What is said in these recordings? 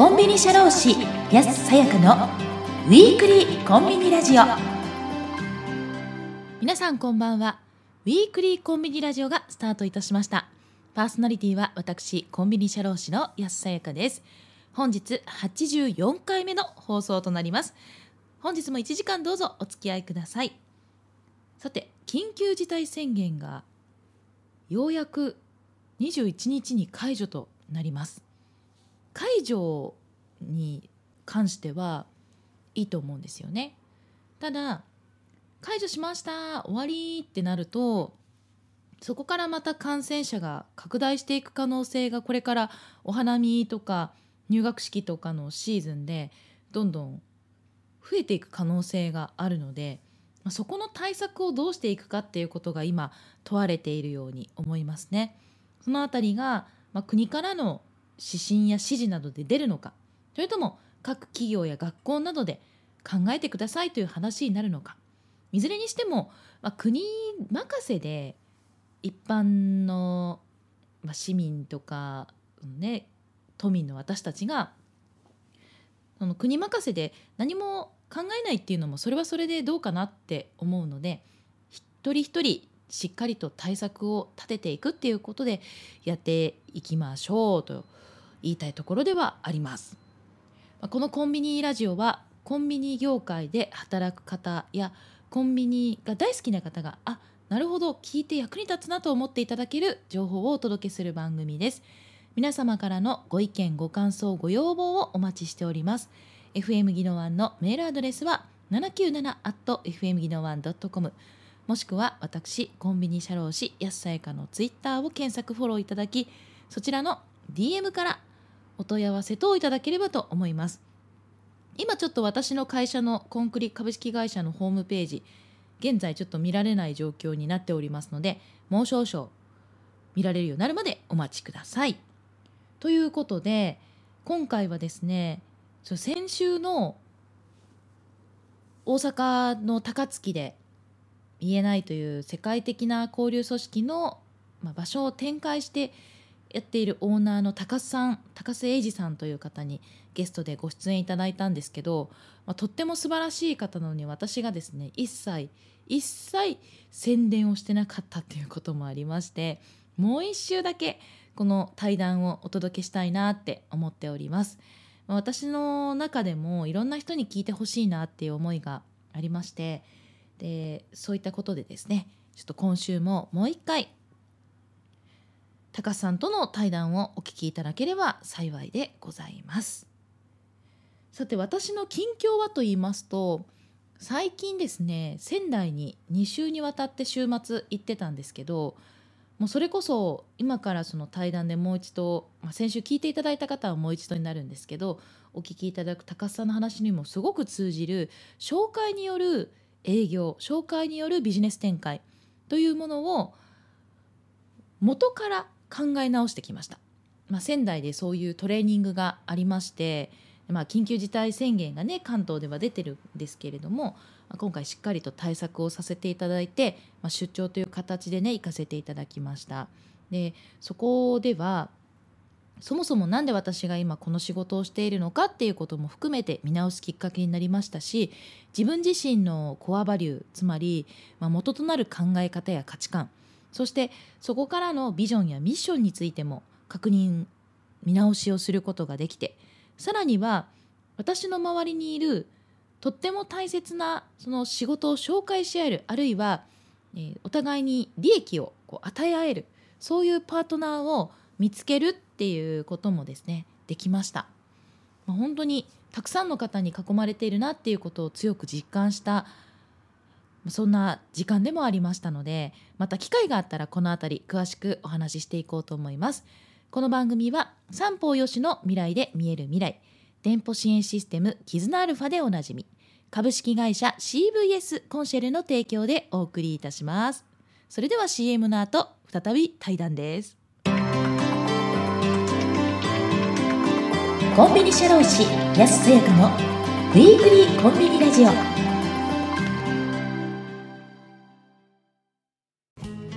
コンビニ社労士安さやかのウィークリーコンビニラジオ皆さんこんばんはウィークリーコンビニラジオがスタートいたしましたパーソナリティは私コンビニ社労士の安さやかです本日84回目の放送となります本日も1時間どうぞお付き合いくださいさて緊急事態宣言がようやく21日に解除となります解除に関してはいいと思うんですよね。ただ解除しました終わりってなるとそこからまた感染者が拡大していく可能性がこれからお花見とか入学式とかのシーズンでどんどん増えていく可能性があるので、まそこの対策をどうしていくかっていうことが今問われているように思いますね。そのあたりが、まあ、国からの指針や指示などで出るのかそれとも各企業や学校などで考えてくださいという話になるのかいずれにしても、まあ、国任せで一般の、まあ、市民とか、ね、都民の私たちがその国任せで何も考えないっていうのもそれはそれでどうかなって思うので一人一人しっかりと対策を立てていくっていうことでやっていきましょうと言いたいところではあります。このコンビニラジオはコンビニ業界で働く方やコンビニが大好きな方があなるほど聞いて役に立つなと思っていただける情報をお届けする番組です皆様からのご意見ご感想ご要望をお待ちしております FM ギノワンのメールアドレスは 797-FM ギノワン .com もしくは私コンビニ社労士安さやかのツイッターを検索フォローいただきそちらの DM からお問い合わせ等いただければと思います今ちょっと私の会社のコンクリ株式会社のホームページ現在ちょっと見られない状況になっておりますのでもう少々見られるようになるまでお待ちください。ということで今回はですね先週の大阪の高槻で言えないという世界的な交流組織の場所を展開してやっているオーナーの高須さん高須英二さんという方にゲストでご出演いただいたんですけど、まあ、とっても素晴らしい方なのに私がですね一切一切宣伝をしてなかったっていうこともありましてもう一周だけこの対談をお届けしたいなって思っております。ま私の中でもいろんな人に聞いてほしいなっていう思いがありましてでそういったことでですねちょっと今週ももう一回高須さんとの対談をお聞きいただければ幸いでございますさて私の近況はと言いますと最近ですね仙台に2週にわたって週末行ってたんですけどもうそれこそ今からその対談でもう一度、まあ、先週聞いていただいた方はもう一度になるんですけどお聞きいただく高須さんの話にもすごく通じる紹介による営業紹介によるビジネス展開というものを元から考え直してきました、まあ、仙台でそういうトレーニングがありまして、まあ、緊急事態宣言がね関東では出てるんですけれども今回しっかりと対策をさせていただいて、まあ、出張という形でね行かせていただきましたでそこではそもそも何で私が今この仕事をしているのかっていうことも含めて見直すきっかけになりましたし自分自身のコアバリューつまり、ま元となる考え方や価値観そしてそこからのビジョンやミッションについても確認見直しをすることができてさらには私の周りにいるとっても大切なその仕事を紹介し合えるあるいは、えー、お互いに利益をこう与え合えるそういうパートナーを見つけるっていうこともですねできました、まあ、本当にたくさんの方に囲まれているなっていうことを強く実感したそんな時間でもありましたのでまた機会があったらこの辺り詳しくお話ししていこうと思いますこの番組は三方よしの未来で見える未来店舗支援システム絆アルファでおなじみ株式会社 CVS コンシェルの提供でお送りいたしますそれでは CM の後再び対談ですコンビニ社労士安さや香のウィークリーコンビニラジオ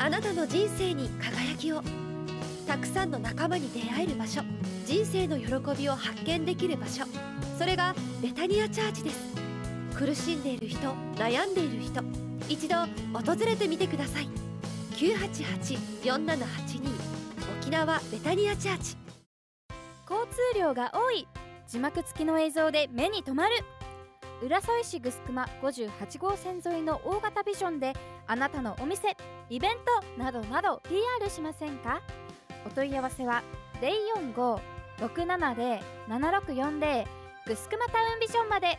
あなたの人生に輝きをたくさんの仲間に出会える場所人生の喜びを発見できる場所それがベタニアチャーチです苦しんでいる人悩んでいる人一度訪れてみてください988-4782沖縄ベタニアチャーチ交通量が多い字幕付きの映像で目に留まる浦添市グスクマ58号線沿いの大型ビジョンであなたのお店イベントなどなど PR しませんかお問い合わせは045-670-7640ぐすくまタウンビジョンまで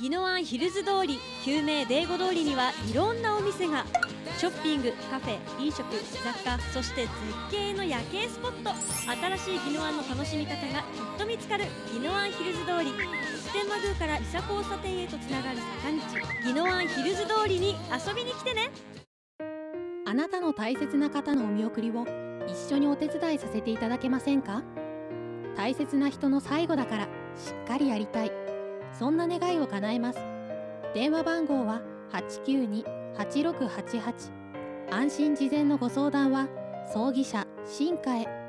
宜野湾ヒルズ通り救命デーゴ通りにはいろんなお店がショッピングカフェ飲食雑貨そして絶景の夜景スポット新しい宜野湾の楽しみ方がきっと見つかる宜野湾ヒルズ通り天満宮から伊佐交差点へとつながる坂道宜野湾ヒルズ通りに遊びに来てねあなたの大切な方のお見送りを一緒にお手伝いさせていただけませんか大切な人の最後だからしっかりやりたいそんな願いを叶えます電話番号は892-8688安心事前のご相談は葬儀社新化へ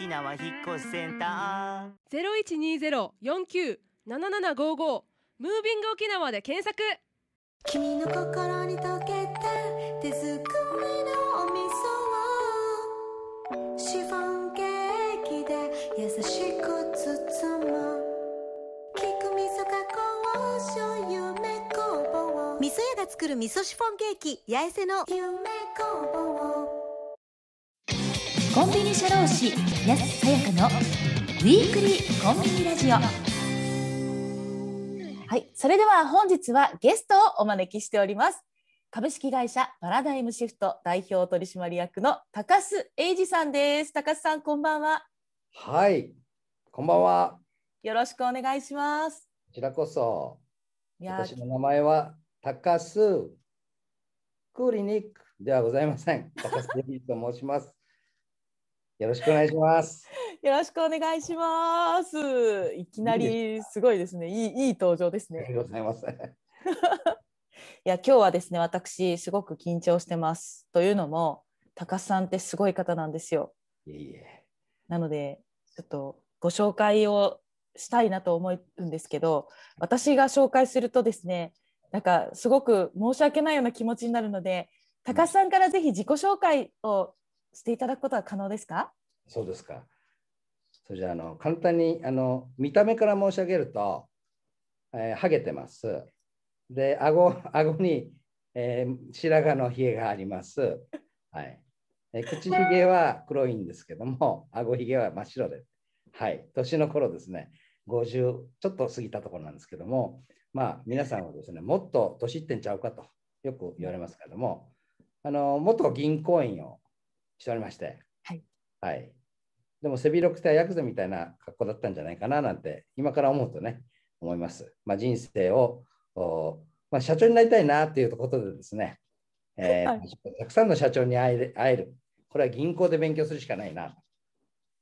沖縄引っ越しセンターゼロ一二ゼロ四九七七五五ムービング沖縄で検索。君の心に溶けた手作りのお味噌をシフォンケーキで優しく包む菊味噌加工醤油めぼ房味噌屋が作る味噌シフォンケーキ八重瀬の夢ぼ房コンビニ社労士安さやかのウィークリーコンビニラジオはいそれでは本日はゲストをお招きしております株式会社パラダイムシフト代表取締役の高須英二さんです高須さんこんばんははいこんばんはよろしくお願いしますこちらこそ私の名前は高須クリニックではございません高須英二と申しますよろしくお願いします。よろしくお願いします。いきなりすごいですね。いいいい登場ですね。ありがとうございます。いや今日はですね私すごく緊張してます。というのも高須さんってすごい方なんですよ。いえいえなのでちょっとご紹介をしたいなと思うんですけど私が紹介するとですねなんかすごく申し訳ないような気持ちになるので高須さんからぜひ自己紹介をしていただくことは可能ですかそうですか。それじゃあの簡単にあの見た目から申し上げると、えー、ハゲてます。で、顎顎に、えー、白髪のひげがあります。はい。えー、口ひげは黒いんですけども、顎ひげは真っ白で、はい。年の頃ですね、50ちょっと過ぎたところなんですけども、まあ皆さんはですね、もっと年いってんちゃうかとよく言われますけども、あの元銀行員をしておりまして、はい、はい、でも背広くてヤクザみたいな格好だったんじゃないかななんて今から思うとね思います。まあ、人生をまあ、社長になりたいなっていうことでですね、えー、はい、たくさんの社長に会える会えるこれは銀行で勉強するしかないな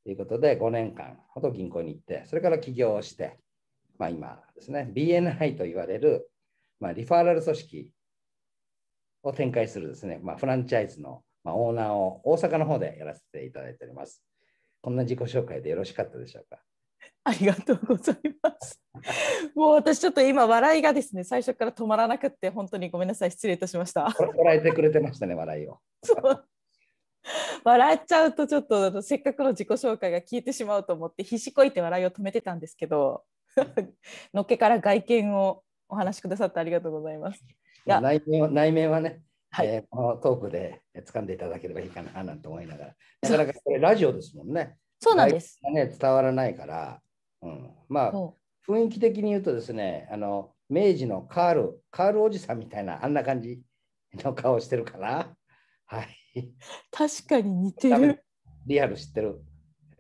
ということで5年間ほど銀行に行ってそれから起業をして、まあ、今ですね BNI と言われる、まあ、リファーラル組織を展開するですね、まあ、フランチャイズのまあ、オーナーを大阪の方でやらせていただいております。こんな自己紹介でよろしかったでしょうか。ありがとうございます。もう私ちょっと今笑いがですね、最初から止まらなくて、本当にごめんなさい、失礼いたしました。笑えてくれてましたね、笑いを。笑っちゃうとちょっとせっかくの自己紹介が消えてしまうと思ってひしこいて笑いを止めてたんですけど のっけから外見をお話しくださってありがとうございます。いや内面は内面はねはい、えー、このトークで掴んでいただければいいかななんて思いながら、なかなかれラジオですもんね。そうなんです。ね、伝わらないから、うん、まあ、雰囲気的に言うとですね、あの明治のカール、カールおじさんみたいな、あんな感じの顔してるから、はい。確かに似てる。リアル知ってる、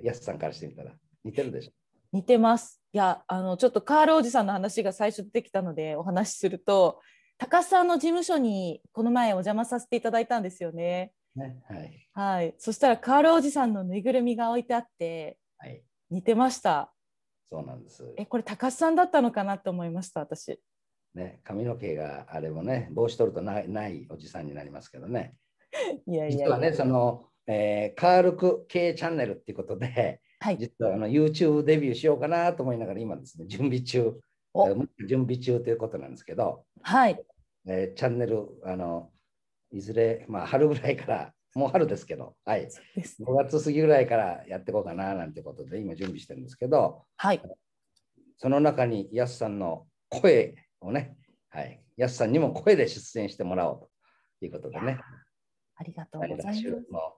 やすさんからしてみたら、似てるでしょ。似てます。いやあのちょっとカールおじさんの話が最初出てきたのでお話しすると高須さんの事務所にこの前お邪魔させていただいたんですよね。ねはい、はい、そしたらカールおじさんのぬいぐるみが置いてあって、はい、似てました。そうなんです。え、これ高須さんだったのかなと思いました、私。ね、髪の毛があれもね、帽子取るとないないおじさんになりますけどね。いやいや実はね、その、えー、カールク系チャンネルっていうことで、はい、実はあの YouTube デビューしようかなと思いながら今ですね、準備中準備中ということなんですけど、はい。えー、チャンネル、あの、いずれ、まあ、春ぐらいから、もう春ですけど、はい。5月過ぎぐらいからやっていこうかな、なんてことで、今準備してるんですけど、はい。その中に、やすさんの声をね、はい。やすさんにも声で出演してもらおうということでね。ありがとうございます。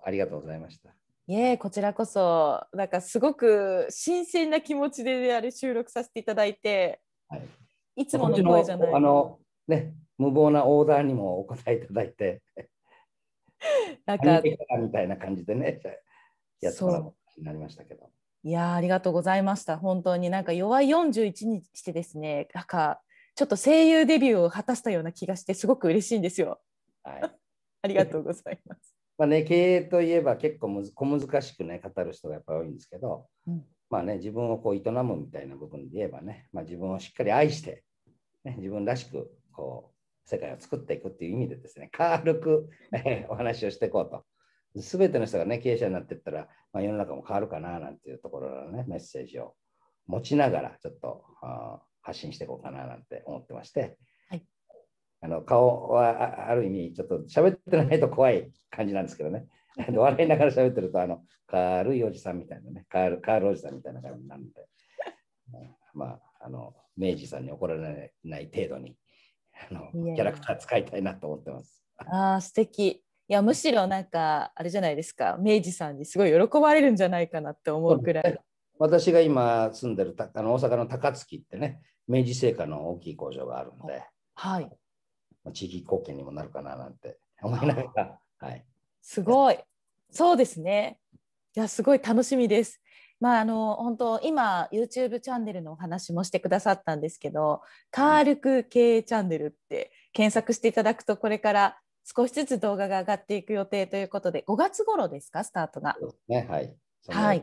ありがとうございました。いえ、こちらこそ、なんかすごく新鮮な気持ちであれ収録させていただいて、はい、いつもの声じゃない。あのね、無謀なオーダーにもお答えいただいて、なんかみたいな感じでね、やってもらうなりましたけど。いやありがとうございました。本当になんか弱い41にしてですね、なんかちょっと声優デビューを果たしたような気がしてすごく嬉しいんですよ。はい、ありがとうございます。まあね、経営といえば結構むず小難しくね語る人がやっぱり多いんですけど、うん、まあね、自分をこう営むみたいな部分で言えばね、まあ、自分をしっかり愛して、ね、自分らしくこう世界を作っていくっていう意味でですね、軽くお話をしていこうと。すべての人がね、経営者になっていったら、まあ、世の中も変わるかななんていうところのね、メッセージを持ちながら、ちょっと発信していこうかななんて思ってまして、はい、あの顔はある意味、ちょっと喋ってないと怖い感じなんですけどね、笑いながら喋ってると、あの、軽いおじさんみたいなね、軽るおじさんみたいな感じなんで、まあ、あの、明治さんに怒られない程度に、あの、キャラクター使いたいなと思ってます。ああ、素敵。いやむしろなんかあれじゃないですか明治さんにすごい喜ばれるんじゃないかなって思うくらい私が今住んでるあの大阪の高槻ってね明治製菓の大きい工場があるんで、はい、地域貢献にもなるかななんて思いながら、はい、すごい。そうですね。いや、すごい楽しみです。まあ、あの本当今 YouTube チャンネルのお話もしてくださったんですけど「カールク経営チャンネル」って検索していただくとこれから少しずつ動画が上がっていく予定ということで5月頃ですかスタートが。ねはい、はい、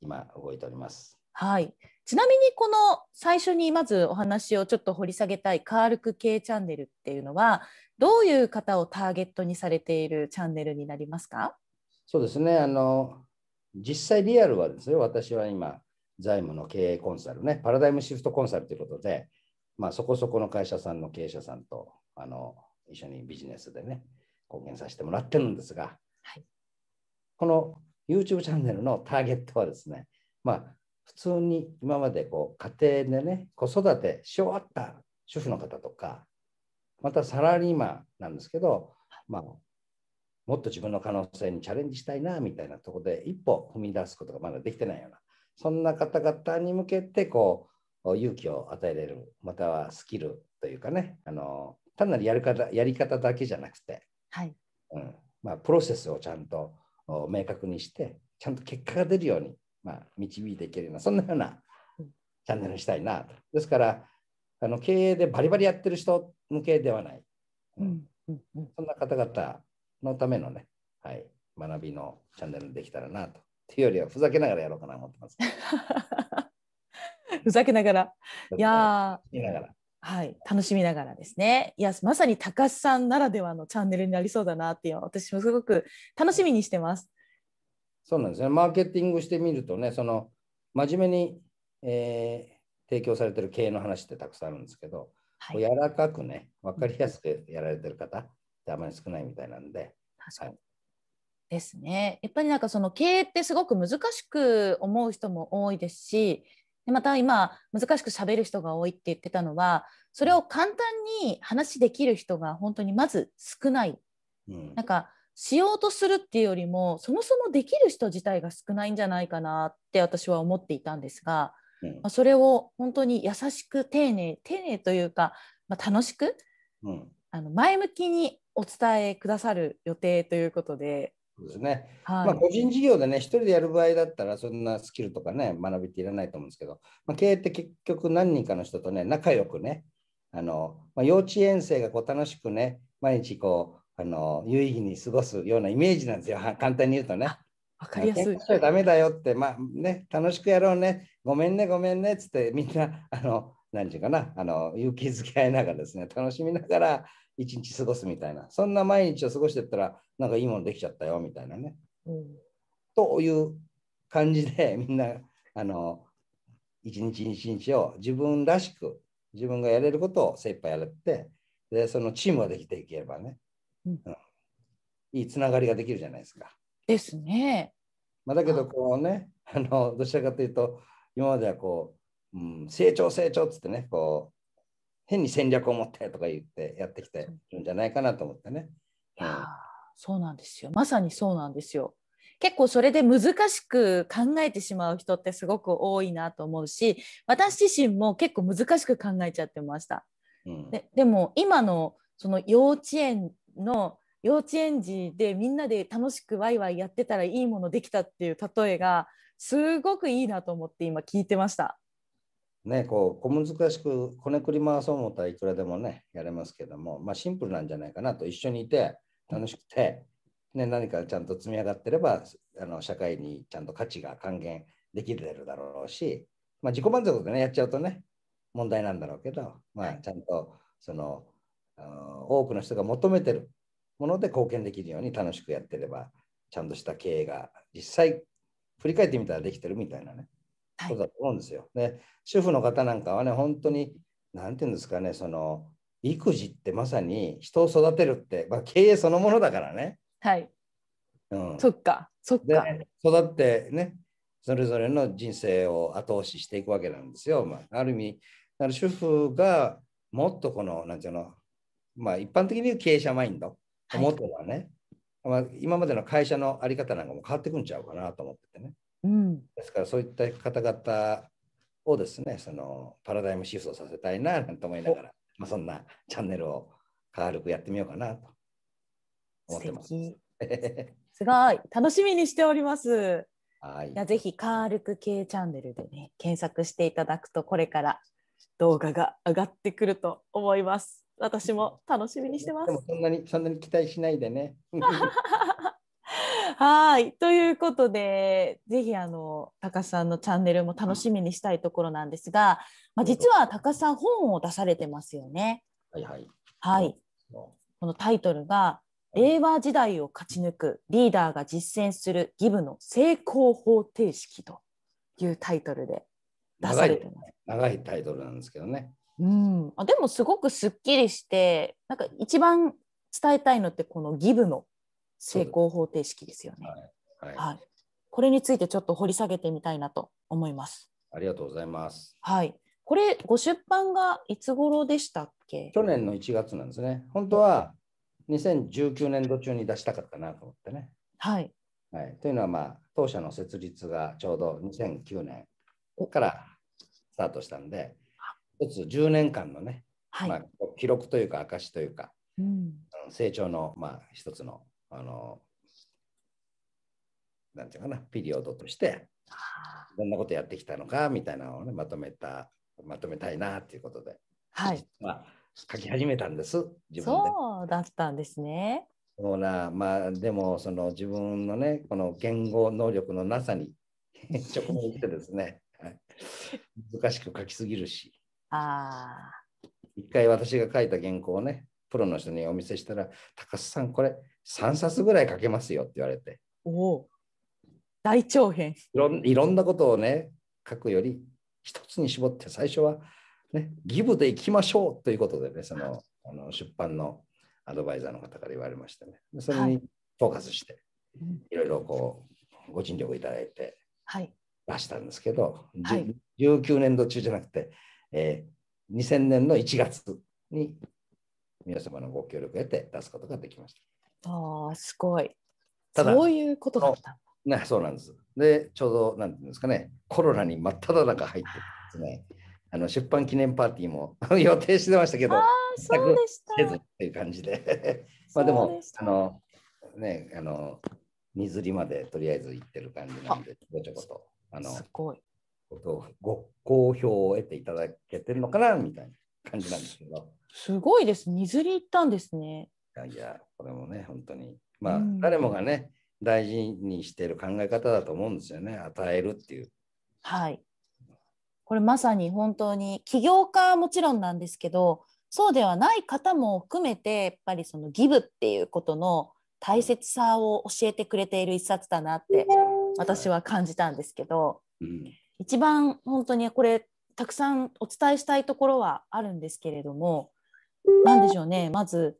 今動いております。はいちなみにこの最初にまずお話をちょっと掘り下げたいカールク系チャンネルっていうのはどういう方をターゲットにされているチャンネルになりますかそうですねあの実際リアルはですね私は今財務の経営コンサルねパラダイムシフトコンサルということで、まあ、そこそこの会社さんの経営者さんとあの一緒にビジネスでね貢献させてもらってるんですが、はい、この YouTube チャンネルのターゲットはですねまあ普通に今までこう家庭でね子育てし終わった主婦の方とかまたサラリーマンなんですけど、まあ、もっと自分の可能性にチャレンジしたいなみたいなところで一歩踏み出すことがまだできてないようなそんな方々に向けてこう勇気を与えれるまたはスキルというかねあの単なるやり方やり方だけじゃなくて、はいうんまあ、プロセスをちゃんと明確にしてちゃんと結果が出るように、まあ、導いていけるようなそんなようなチャンネルにしたいなと。ですからあの経営でバリバリやってる人向けではない、うん、うんうん、そんな方々のためのね、はい、学びのチャンネルできたらなと。っていうよりはふざけながらやろうかなと思ってます。ふざけながら。いやはい、楽しみながらですね。いや、まさに高須さんならではのチャンネルになりそうだなっていう、私もすごく楽しみにしてます。そうなんですね。マーケティングしてみるとね、その真面目に、えー、提供されてる経営の話ってたくさんあるんですけど、はい、柔らかくね、分かりやすくやられてる方ってあまり少ないみたいなんで。はい、ですね。やっぱりなんかその経営ってすごく難しく思う人も多いですし、でまた今難しくしゃべる人が多いって言ってたのはそれを簡単に話できる人が本当にまず少ない、うん、なんかしようとするっていうよりもそもそもできる人自体が少ないんじゃないかなって私は思っていたんですがうん、まあ、それを本当に優しく丁寧丁寧というか、まあ、楽しく、うん、あの前向きにお伝えくださる予定ということで。そうですね、はい、まあ、個人事業でね、1人でやる場合だったら、そんなスキルとかね、学びっていらないと思うんですけど、まあ、経営って結局、何人かの人とね、仲良くね、あのまあ、幼稚園生がこう楽しくね、毎日こうあの有意義に過ごすようなイメージなんですよ、簡単に言うとね。分かりやすい。だめだよって、まあね、楽しくやろうね、ごめんね、ごめんねっつって、みんな、あの、何ちゅうかな、あの、勇気づけ合いながらですね、楽しみながら一日過ごすみたいな、そんな毎日を過ごしてったら、なんかいいものできちゃったよみたいなね。うん、という感じで、みんな、あの、一日一日を自分らしく、自分がやれることを精一杯やれて、で、そのチームができていけばね、うん、うん、いいつながりができるじゃないですか。ですね。まあ、だけど、こうね、あのどちらかというと今まではこう、うん、成長成長っつってねこう変に戦略を持ってとか言ってやってきてるんじゃないかなと思ってね。いやそうなんですよまさにそうなんですよ。結構それで難しく考えてしまう人ってすごく多いなと思うし私自身も結構難しく考えちゃってました。うん、ででも今のその幼稚園の幼稚園児でみんなで楽しくワイワイやってたらいいものできたっていう例えがすごくいいなと思って今聞いてました。ね、こう小難しくこねくり回そう思ったらいくらでもねやれますけども、まあ、シンプルなんじゃないかなと一緒にいて楽しくて、ね、何かちゃんと積み上がってればあの社会にちゃんと価値が還元できてるだろうし、まあ、自己満足でねやっちゃうとね問題なんだろうけど、まあ、ちゃんとその多くの人が求めてるもので貢献できるように楽しくやってればちゃんとした経営が実際振り返ってみたらできてるみたいなね、はい、ことだと思うんですよ。で、主婦の方なんかはね、本当に、なんていうんですかね、その、育児ってまさに人を育てるって、まあ、経営そのものだからね。はい。うん、そっか、そっか。育ってね、それぞれの人生を後押ししていくわけなんですよ。まあ、ある意味、だか主婦がもっとこの、なんていうの、まあ、一般的に言う経営者マインド、もっとはね、まあ、今までの会社のあり方なんかも変わってくんちゃうかなと思っててね。うん、ですからそういった方々をですねそのパラダイムシフトさせたいななんて思いながら、まあ、そんなチャンネルを軽くやってみようかなと思ってます。すごい楽しみにしております。はい、ぜひ軽く系チャンネルでね検索していただくとこれから動画が上がってくると思います。私も楽しみにしてます。でもそんなにそんなに期待しないでね。はいということでぜひあの高さんのチャンネルも楽しみにしたいところなんですが、まあ、実は高さん本を出されてますよね。はい、はい、はい、このタイトルが「令和時代を勝ち抜くリーダーが実践するギブの成功方程式」というタイトルで出されてます長い。長いタイトルなんですけどね。うん、あでもすごくすっきりしてなんか一番伝えたいのってこのギブの成功方程式ですよね。はい、はいはい、これについてちょっと掘り下げてみたいなと思います。ありがとうございます。はい、これご出版がいつ頃でしたっけ？去年の1月なんですね。本当は2019年度中に出したかったなと思ってね。はい。はい、というのはまあ当社の設立がちょうど2009年からスタートしたんで、一つ10年間のね、はいまあ、記録というか証というか、うん、成長の、まあ、一つのあのなんていうかなピリオドとしてどんなことやってきたのかみたいなのを、ね、まとめたまとめたいなっていうことで、はい、まあ、書き始めたんです自分で。そうだったんですね。そうなまあでもその自分のねこの言語能力のなさに 直面してですね難しく書きすぎるしあ一回私が書いた原稿をね、プロの人にお見せしたら、高須さん、これ3冊ぐらい書けますよって言われて。お大長編いろん。いろんなことをね、書くより、一つに絞って最初は、ね、ギブでいきましょうということでね、そのあの出版のアドバイザーの方から言われましたね。それにフォーカスして、はい、いろいろこう、ご尽力いただいて、はい、出したんですけど、はい、19年度中じゃなくて、えー、2000年の1月に皆様のご協力を得て出すことができました。ああ、すごい。ただ、そういうことだったなそうなんです。で、ちょうど、なんていうんですかね、コロナに真っ只中入ってですね、あの出版記念パーティーも 予定してましたけど、あそうでした。っていう感じで。まあでも、であの、ね、あの、荷釣りまでとりあえず行ってる感じなんで、ちょこちょこと。あのすごいことをご好評を得ていただけてるのかなみたいな感じなんですけど。すごいです。水に行ったんですね。いやいやこれもね、本当に。まあ、うん、誰もがね、大事にしている考え方だと思うんですよね。与えるっていう。はい。これまさに本当に起業家はもちろんなんですけど、そうではない方も含めて、やっぱりそのギブっていうことの大切さを教えてくれている一冊だなって私は感じたんですけど、うん、一番本当にこれたくさんお伝えしたいところはあるんですけれども何でしょうねまず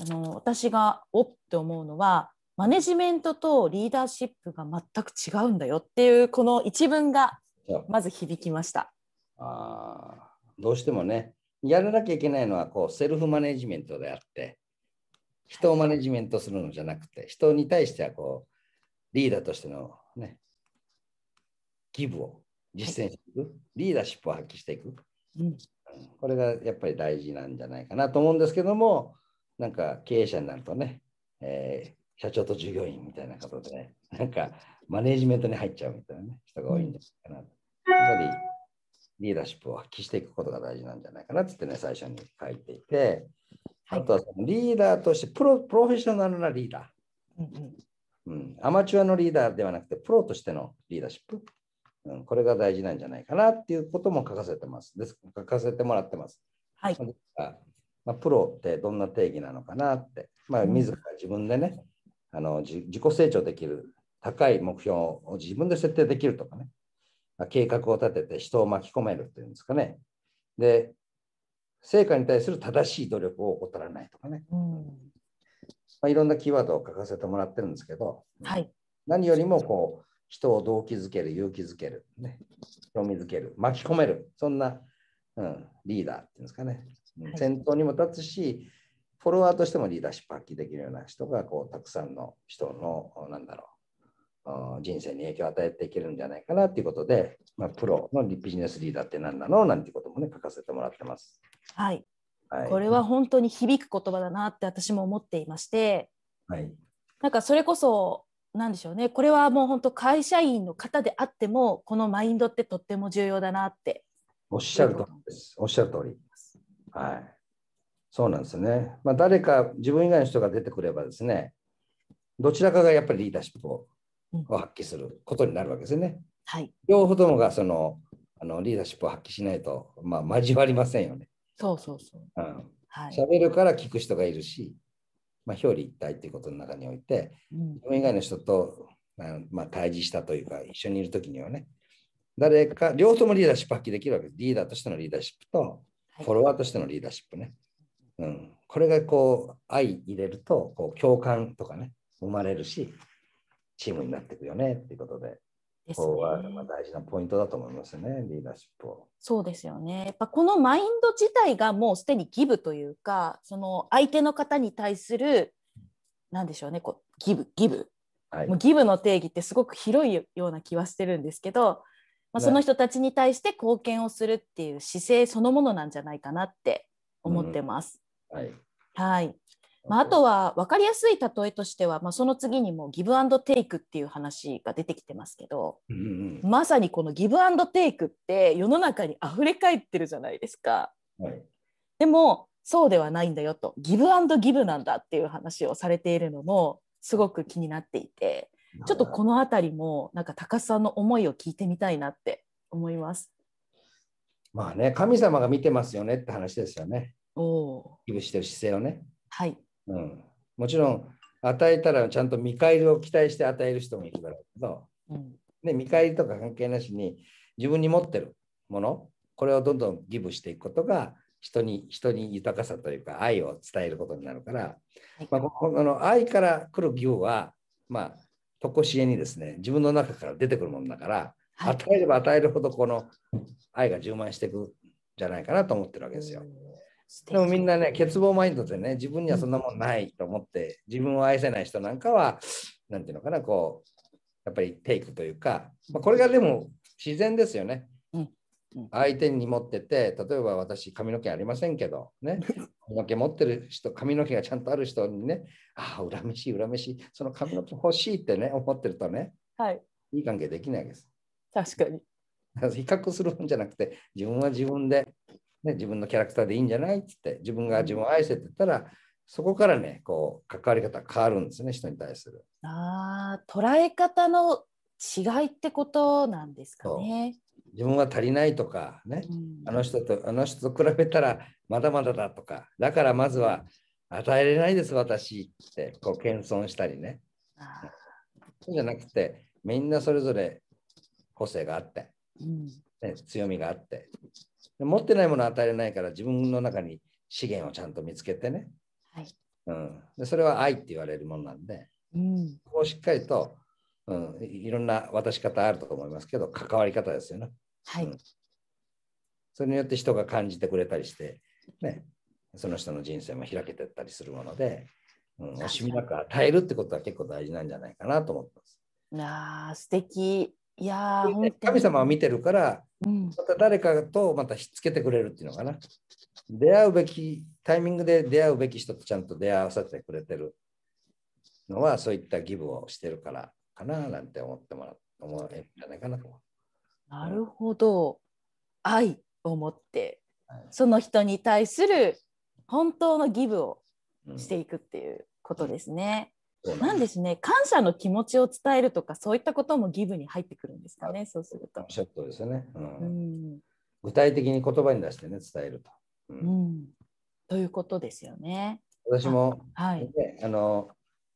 あの私がおって思うのはマネジメントとリーダーシップが全く違うんだよっていうこの一文がまず響きました。あどうしてもねやらなきゃいけないのはこうセルフマネジメントであって人をマネジメントするのじゃなくて人に対してはこうリーダーとしてのねギブを実践していく、リーダーシップを発揮していく、うん、これがやっぱり大事なんじゃないかなと思うんですけども、なんか経営者になるとね、えー、社長と従業員みたいなことで、ね、なんかマネジメントに入っちゃうみたいな、ね、人が多いんじゃないかなと。やっぱりリーダーシップを発揮していくことが大事なんじゃないかなってね、最初に書いていて、あとはそのリーダーとしてプロプロフェッショナルなリーダー、うん、アマチュアのリーダーではなくて、プロとしてのリーダーシップ。うん、これが大事なんじゃないかなっていうことも書かせてます。です書かせてもらってます。はい。まあ、プロってどんな定義なのかなって、まあ、自ら自分でね、あの自己成長できる高い目標を自分で設定できるとかね、まあ、計画を立てて人を巻き込めるっていうんですかね。で、成果に対する正しい努力を怠らないとかね。うんまあ、いろんなキーワードを書かせてもらってるんですけど、はい、何よりもこう人を動機づける、勇気づける、ね、興味づける、巻き込める、そんな、うん、リーダーっていうんですかね、はい、先頭にも立つし、フォロワーとしてもリーダーシップ発揮できるような人がこうたくさんの人のなんだろう人生に影響を与えていけるんじゃないかなということで、まあ、プロのビジネスリーダーって何なのなんていうこともね書かせてもらってます。はい、はい、これは本当に響く言葉だなって私も思っていまして、はい、なんかそれこそなんでしょうねこれはもう本当会社員の方であってもこのマインドってとっても重要だなっておっしゃると通りですおっしゃる通りはいそうなんですね、まあ、誰か自分以外の人が出てくればですねどちらかがやっぱりリーダーシップを発揮することになるわけですよね、はい、両方ともがそのあのリーダーシップを発揮しないと、まあ、交わりませんよねそうそうそう、うんはい、喋るから聞く人がいるし、まあ、表裏一体ということの中において、自分以外の人と、まあ、対峙したというか、一緒にいる時にはね、誰か、両方ともリーダーシップ発揮できるわけです。リーダーとしてのリーダーシップと、フォロワーとしてのリーダーシップね。うん、これがこう、相入れると、こう共感とかね、生まれるし、チームになっていくよねっていうことで、ここは大事なポイントだと思いますね、リーダーシップを。そうですよね。やっぱこのマインド自体がもうすでにギブというか、その相手の方に対する、なんでしょうね、こうギブ、ギブ。はい、もうギブの定義ってすごく広いような気はしてるんですけど、まあ、その人たちに対して貢献をするっていう姿勢そのものなんじゃないかなって思ってます。うん、はい、はいまあ、あとは分かりやすい例えとしては、まあ、その次にもギブアンドテイクっていう話が出てきてますけど、うんうん、まさにこのギブアンドテイクって世の中に溢れかえってるじゃないですか。はい、でもそうではないんだよとギブアンドギブなんだっていう話をされているのもすごく気になっていてちょっとこの辺りもなんか高須さんの思いを聞いてみたいなって思います。まあね神様が見てますよねって話ですよね。おギブしてる姿勢をね。はいうん、もちろん与えたらちゃんと見返りを期待して与える人もいるだろうけど、うん、で見返りとか関係なしに自分に持ってるものこれをどんどんギブしていくことが人に人に豊かさというか愛を伝えることになるから、はい、まあ、この愛から来る義ブはまあ常しえにですね自分の中から出てくるものだから、はい、与えれば与えるほどこの愛が充満していくじゃないかなと思ってるわけですよ。でもみんなね、欠乏マインドでね、自分にはそんなもんないと思って、自分を愛せない人なんかは、なんていうのかな、こう、やっぱりテイクというか、まあ、これがでも自然ですよね。相手に持ってて、例えば私、髪の毛ありませんけど、ね、髪の毛持ってる人、髪の毛がちゃんとある人にね、ああ、恨めしい、恨めしい、その髪の毛欲しいってね、思ってるとね、はい、いい関係できないです。確かに。比較するんじゃなくて、自分は自分でね、自分のキャラクターでいいんじゃないってって自分が自分を愛せって言ったらそこからねこう関わり方変わるんですね人に対する。あ捉え方の違いってことなんですかね。自分は足りないとかね、うん、あの人とあの人と比べたらまだまだだとかだからまずは与えれないです私ってこう謙遜したりね。そうじゃなくてみんなそれぞれ個性があって、うんね、強みがあって持ってないものを与えれないから自分の中に資源をちゃんと見つけてね、はいうん、でそれは愛って言われるものなんで、うん、ここをしっかりと、うん、いろんな渡し方あると思いますけど関わり方ですよね、はい、うん、それによって人が感じてくれたりして、ね、その人の人生も開けてったりするもので、うん、惜しみなく与えるってことは結構大事なんじゃないかなと思ってます。あ素敵いや神様を見てるから、うん、また誰かとまたひっつけてくれるっていうのかな。出会うべきタイミングで出会うべき人とちゃんと出会わせてくれてるのはそういったギブをしてるからかななんて思ってもら思えるんじゃないかなと。なるほど。愛を持って、はい、その人に対する本当のギブをしていくっていうことですね。なんですね感謝の気持ちを伝えるとかそういったこともギブに入ってくるんですかねそうすると。ショッとですよね、うん、うん、具体的に言葉に出してね伝えると、うん、うん、ということですよね。私もはい、あの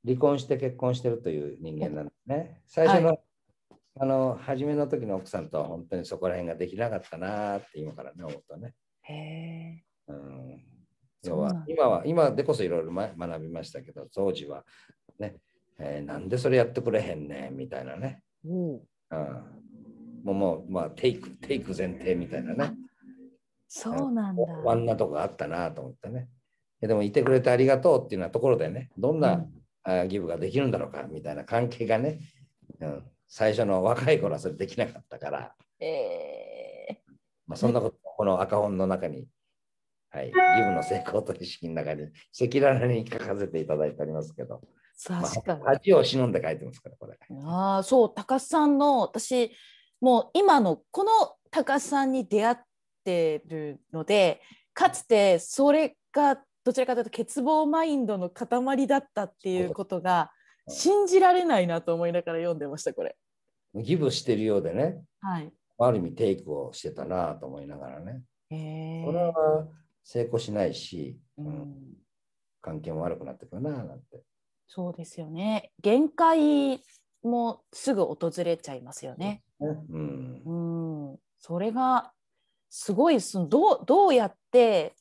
離婚して結婚してるという人間なんですね。最初の、はい、あの初めの時の奥さんとは本当にそこら辺ができなかったなって今からね思ったね。へえ。うん要は今は今でこそいろいろ学びましたけど当時はね、えー、なんでそれやってくれへんねんみたいなね、うん、うん、もうもうまあテイクテイク前提みたいなねそうなんだあんなとこあったなと思ってねでもいてくれてありがとうっていうようなところでねどんな、うん、ギブができるんだろうかみたいな関係がね、うん、最初の若い頃はそれできなかったから、えーまあ、そんなこと、この赤本の中にはい、ギブの成功と意識の中に赤裸々に書かせていただいておりますけど。確かに。恥を忍んで書いてますから、これ。ああ、そう、高須さんの、私、もう今の、この高須さんに出会ってるので、かつてそれがどちらかというと欠乏マインドの塊だったっていうことが信じられないなと思いながら読んでましたこれ。ギブしてるようでね、はい、ある意味テイクをしてたなと思いながらね。これは成功しないし、うん、関係も悪くなってくるななんて。そうですよね。限界もすぐ訪れちゃいますよね。うん、うん、それがすごいそのどうどうやって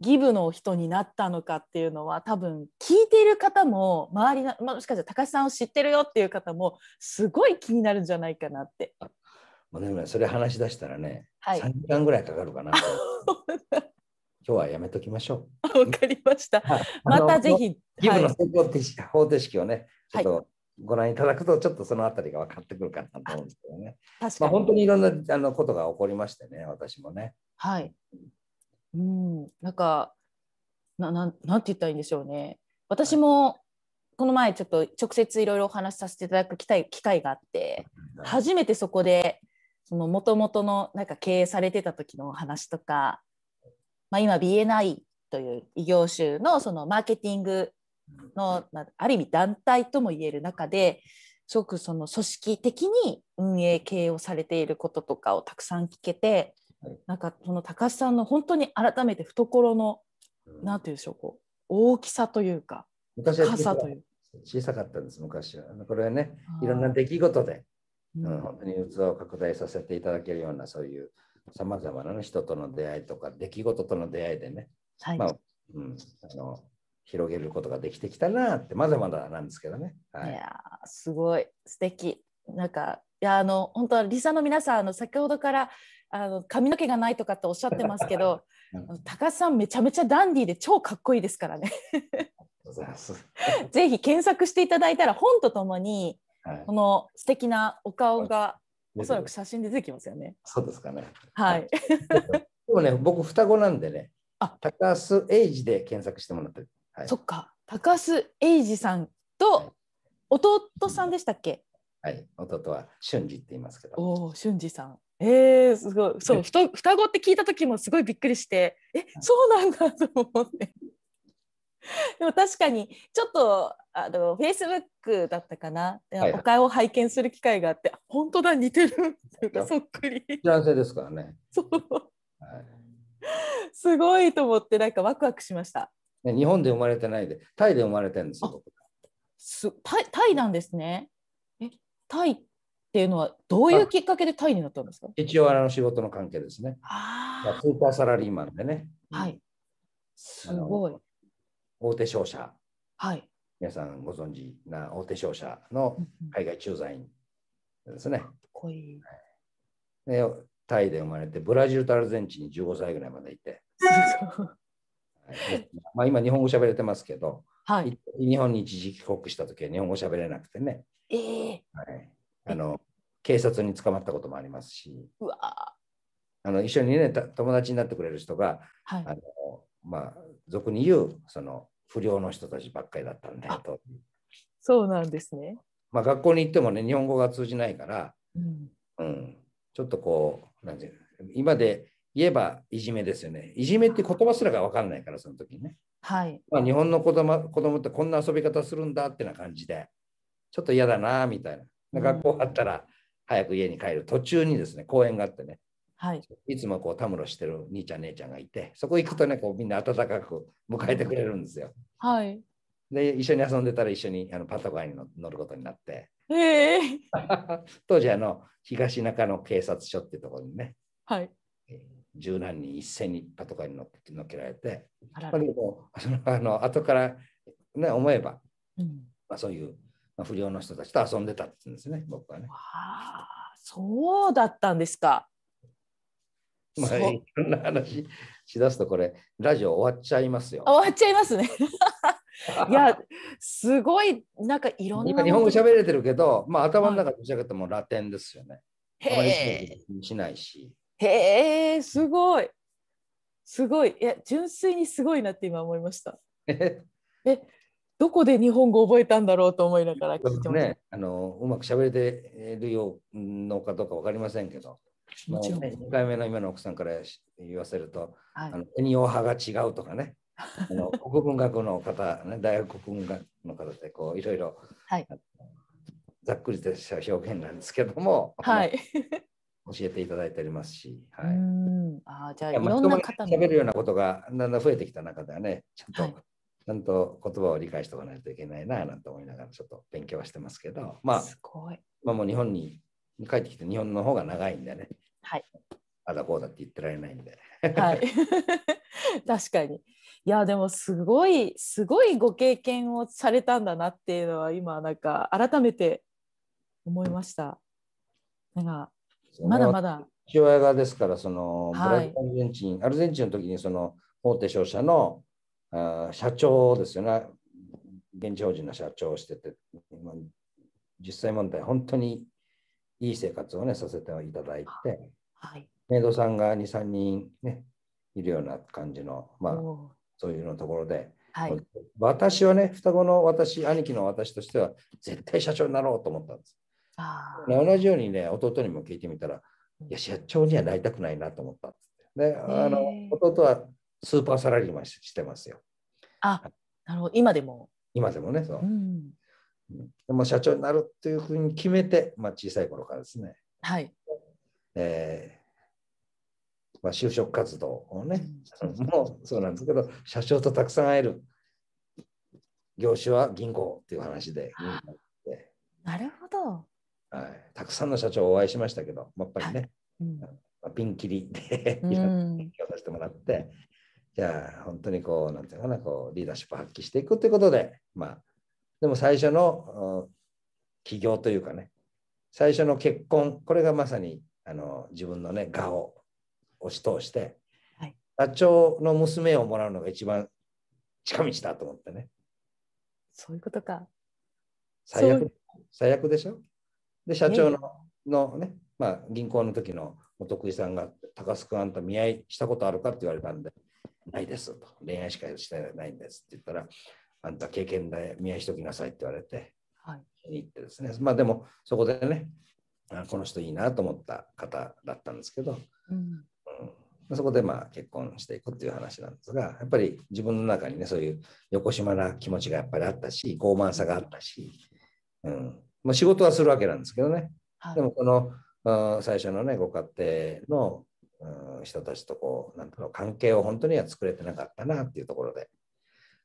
ギブの人になったのかっていうのは多分聞いている方も周りのもしかしたら高橋さんを知ってるよっていう方もすごい気になるんじゃないかなって。もうそれ話し出したらね、はい、3時間ぐらいかかるかな。今日はやめときましょう。わかりました。またぜひ。ギブのはい、方程式をね、ちょっとご覧いただくと、ちょっとそのあたりが分かってくるかなと思うんですけどね。まあ、本当にいろんなあのことが起こりましてね、私もね。はい。うん、なんか、ななんなんて言ったらいいんでしょうね。私も、この前ちょっと直接いろいろお話しさせていただく機会機会があって、初めてそこで、そのもとのなんか経営されてた時のお話とか、まあ、今 BNI という異業種のそのマーケティングの、まあ、ある意味団体ともいえる中ですごくその組織的に運営系をされていることとかをたくさん聞けて、はい、なんかその高橋さんの本当に改めて懐の何ていうんでしょうこう大きさというか深さという小さかったんです昔はこれはねいろんな出来事で、うん、本当に器を拡大させていただけるようなそういうさまざまな人との出会いとか出来事との出会いでね、はい、まあうん、あの広げることができてきたなってまだまだなんですけどね。はい、いやすごい素敵なんかいやあの本当はリサの皆さんあの先ほどからあの髪の毛がないとかっておっしゃってますけど 高須さんめちゃめちゃダンディーで超かっこいいですからね。ぜひ検索していただいたら本とともに、はい、この素敵なお顔がおそらく写真で出てきますよね。そうですかね。はい。でもね、僕、双子なんでね、あ高須英二で検索してもらって、はい、そっか、高須英二さんと弟さんでしたっけ、はい、弟は俊二って言いますけど。おお、俊二さん。えー、すごい。そう、ふ双子って聞いた時もすごいびっくりして、え、そうなんだと思って。でも確かにちょっとあの Facebook だったかな、はい、お顔を拝見する機会があって、本当だ、似てるそっくり。男性ですからね。そう、はい、すごいと思って、なんかワクワクしました。日本で生まれてないで、タイで生まれてるんですよ。すタイタイなんですね。えタイっていうのはどういうきっかけでタイになったんですか一応あの仕事の関係ですね。あ、まあ。スーパーサラリーマンでね。はい。すごい。大手商社。はい。皆さんご存知な大手商社の海外駐在員ですね。いいでタイで生まれて、ブラジルとアルゼンチンに15歳ぐらいまでいて。まあ今、日本語喋れてますけど、はい、日本に一時帰国した時は日本語喋れなくてね。えー、はい、あの警察に捕まったこともありますし。うわあの一緒にね友達になってくれる人が、はい、あのまあ俗に言うその不良の人たちばっかりだったんで、と。そうなんですね。まあ、学校に行ってもね、日本語が通じないから、うん、うん、ちょっとこう、なんてう今で言えばいじめですよね。いじめって言葉すらが分かんないから、その時ね。はい。まあ、日本の子供子供ってこんな遊び方するんだってな感じで、ちょっと嫌だな、みたいな。学校あったら、早く家に帰る途中にですね、公園があってね、はい、いつもこうたむろしてる兄ちゃん姉ちゃんがいてそこ行くとねこうみんな温かく迎えてくれるんですよ。はい、で一緒に遊んでたら一緒にあのパトカーに乗ることになって、えー、当時あの東中野警察署ってところにね、はい、十何人一斉にパトカーに乗っけられてあららでもそのあの後から、ね、思えば、うんまあ、そういう、不良の人たちと遊んでたって言うんですね僕はね。あそうだったんですか。まあ、いろんな話しだすとこれラジオ終わっちゃいますよ。終わっちゃいますね。いやすごいなんかいろんな日本語喋れてるけど、まあ、頭の中どちらかともラテンですよね。へえ。しないし。へえすごい。すごい。いや純粋にすごいなって今思いました。えどこで日本語覚えたんだろうと思いながら聞いてまね、あのうまく喋れてるようのかどうか分かりませんけど。もちろん。1回目の今の奥さんから言わせると、はい、あの国用派が違うとかね、あの国文学の方、ね、大学国文学の方でこういろいろ、はい、ざっくりとした表現なんですけども、はい、教えていただいておりますし、はい、うんあじゃあいろんな方に喋るようなことがだんだん増えてきた中ではね、ちゃんと、はい、ちゃんと言葉を理解しておかないといけないななんて思いながらちょっと勉強はしてますけど、まあ、すごいまあもう日本に帰ってきて日本の方が長いんだね。はい。あだこうだって言ってられないんで。はい。確かに。いやでもすごいすごいご経験をされたんだなっていうのは今なんか改めて思いました。なんかまだまだ。父親がですからその、ブラジルアルゼンチンアルゼンチンの時にその大手商社のあ社長ですよね現地法人の社長をしてて実際問題本当にいい生活をね、させていただいて、はい、メイドさんが2、3人ね、いるような感じの、まあ、そういうのところで、はい、私はね、双子の私、兄貴の私としては、絶対社長になろうと思ったんです。あね、同じようにね、弟にも聞いてみたら、いや、社長にはなりたくないなと思ったで、って。あの弟はスーパーサラリーマンしてますよ。あ、なるほど、今でも。今でもね、そう。うん、でも社長になるっていうふうに決めて、まあ、小さい頃からですね、はいえーまあ、就職活動をね、もうそうなんですけど、社長とたくさん会える、業種は銀行っていう話で、なるほど、はい。たくさんの社長をお会いしましたけど、やっぱりね、はいうんまあ、ピンキリで いろんな勉強させてもらって、じゃあ本当にこう、なんていうかな、こうリーダーシップを発揮していくということで、まあ、でも最初の、起業というかね、最初の結婚、これがまさにあの自分のね、我を押し通して、はい、ダの娘をもらうのが一番近道だと思ってね。そういうことか。最悪最悪でしょで、社長ののね、まあ、銀行の時のお得意さんが、高須君あんた見合いしたことあるかって言われたんで、ないですと。恋愛しかしてないんですって言ったら、あんた経験で見合いしときなさいって言われて、はい、行ってですね、まあでもそこでね、あこの人いいなと思った方だったんですけど、うん、うん、そこでまあ結婚していくっていう話なんですが、やっぱり自分の中にね、そういう横島な気持ちがやっぱりあったし、傲慢さがあったし、うんまあ、仕事はするわけなんですけどね、はい、でもこの、最初のね、ご家庭の、人たちとこう、なんとの関係を本当には作れてなかったなっていうところで、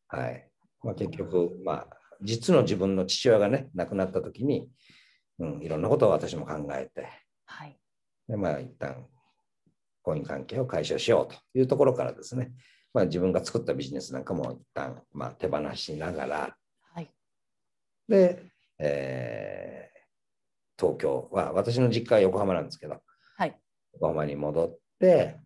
はい、まあ、結局、まあ、実の自分の父親がね、亡くなった時に、うん、いろんなことを私も考えて、はい、でまあ、一旦婚姻関係を解消しようというところからですね、まあ、自分が作ったビジネスなんかも一旦、まあ、手放しながら、はい、で、えー、東京は私の実家は横浜なんですけど、はい、横浜に戻って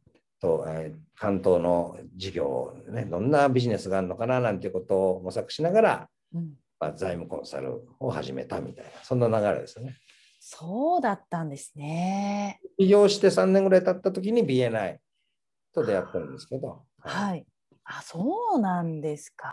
と、えー、関東の事業、ね、どんなビジネスがあるのかななんていうことを模索しながら、うん、まあ、財務コンサルを始めたみたいなそんな流れですね。そうだったんですね。起業して3年ぐらい経った時に BNI と出会ってるんですけど。はい。あ、そうなんですか。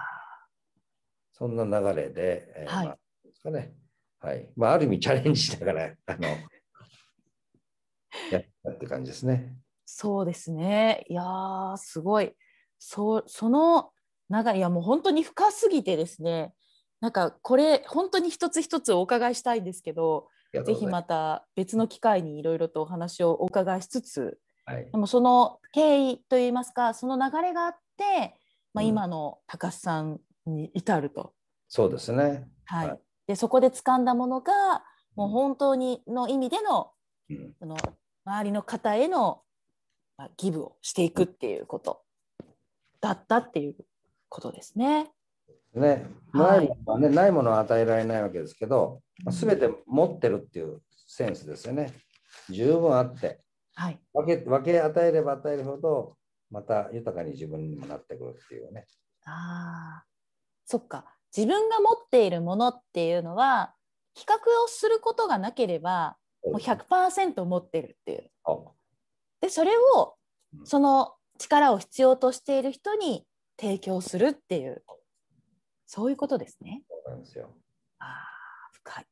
そんな流れで、えー、はい、まあ、ですかね。はい。まあ、ある意味チャレンジしながら、あの、やったって感じですね。そうですねいやすごいそその流れいやもう本当に深すぎてですねなんかこれ本当に一つ一つお伺いしたいんですけどぜひまた別の機会にいろいろとお話をお伺いしつつ、はい、でもその経緯といいますかその流れがあって、まあ、今の高須さんに至ると。うん、そうですね、はい、でそこで掴んだものがもう本当にの意味での,、うん、その周りの方へのまあ、ギブをしていくっていうことだったっていうことですね。ね、ないものはね、はい、ないものは与えられないわけですけど、すべて持ってるっていうセンスですよね。十分あって、はい、分け分け与えれば与えるほど、また豊かに自分にもなってくるっていうね。ああ、そっか。自分が持っているものっていうのは、比較をすることがなければ、もう100%持ってるっていう。あ、でそれをその力を必要としている人に提供するっていうそういうことですね。そうなんですよあ深い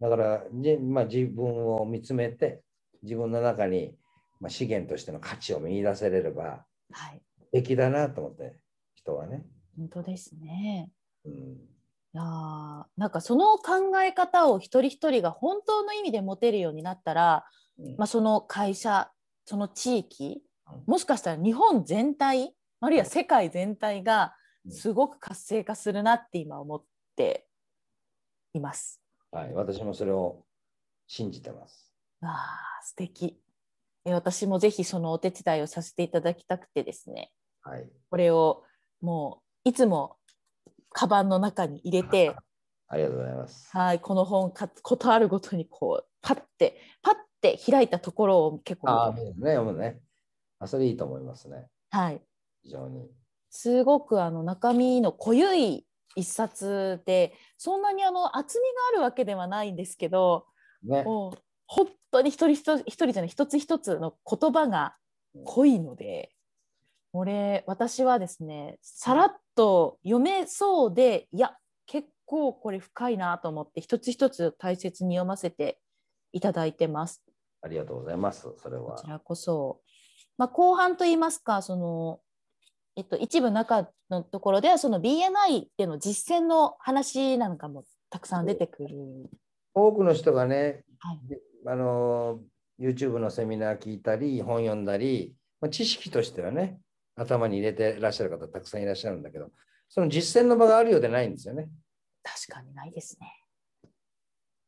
だからじ、まあ、自分を見つめて自分の中に、まあ、資源としての価値を見出せれれば、はい、素敵だなと思って人はね。本当ですね。うん、いやなんかその考え方を一人一人が本当の意味で持てるようになったら、うん、まあ、その会社その地域もしかしたら日本全体あるいは世界全体がすごく活性化するなって今思っています。はい、私もそれを信じてます。ああ、素敵え私もぜひそのお手伝いをさせていただきたくてですね、はい、これをもういつもカバンの中に入れて ありがとうございますはいこの本かことあるごとにこうパッてパッて開いたところを結構ああね読むねあそれいいと思いますねはい非常にすごくあの中身の濃ゆい一冊でそんなにあの厚みがあるわけではないんですけど、ね、もう本当に一人一人じゃない一つ一つの言葉が濃いので、うん、俺私はですねさらっと読めそうでいや結構これ深いなと思って一つ一つ大切に読ませていただいてます。ありがとうございます。それは。こちらこそ。まあ、後半といいますか、その、えっと、一部中のところでは、その BNI での実践の話なんかもたくさん出てくる。多くの人がね、はい、あの、YouTube のセミナー聞いたり、本読んだり、まあ、知識としてはね、頭に入れてらっしゃる方たくさんいらっしゃるんだけど、その実践の場があるようでないんですよね。確かにないですね。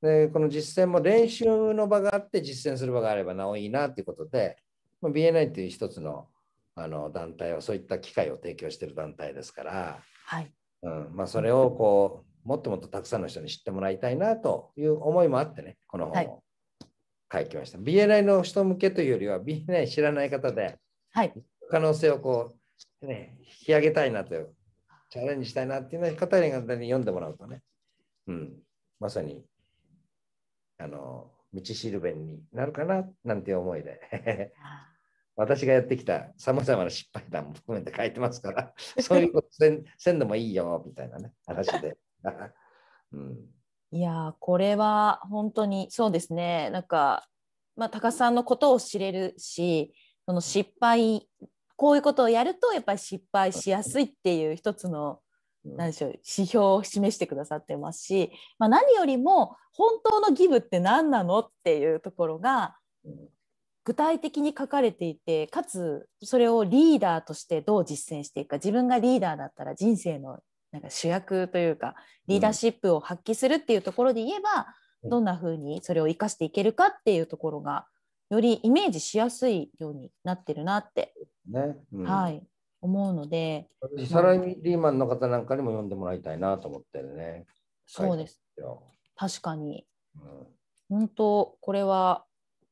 で、この実践も練習の場があって実践する場があればなおいいなということで、まあ、BNI という一つのあの団体はそういった機会を提供している団体ですから、はいうんまあ、それをこうもっともっとたくさんの人に知ってもらいたいなという思いもあってね、この本を書きました。はい、BNI の人向けというよりは BNI 知らない方で、はい、可能性をこう、ね、引き上げたいなというチャレンジしたいなっていう方に読んでもらうとね、うん、まさにあの道しるべになるかななんて思いで私がやってきたさまざまな失敗談も含めて書いてますから そういうことせんせんでもいいよみたいなね話で。うん、いやこれは本当にそうですねなんか、まあ、高さんのことを知れるしその失敗こういうことをやるとやっぱり失敗しやすいっていう一つの何でしょう指標を示してくださってますし、まあ、何よりも本当のギブって何なのっていうところが具体的に書かれていてかつそれをリーダーとしてどう実践していくか自分がリーダーだったら人生のなんか主役というかリーダーシップを発揮するっていうところで言えば、うん、どんなふうにそれを生かしていけるかっていうところがよりイメージしやすいようになってるなって。ねうん、はい思うので。サラリーマンの方なんかにも読んでもらいたいなと思ってるね。そうです。確かに。うん、本当、これは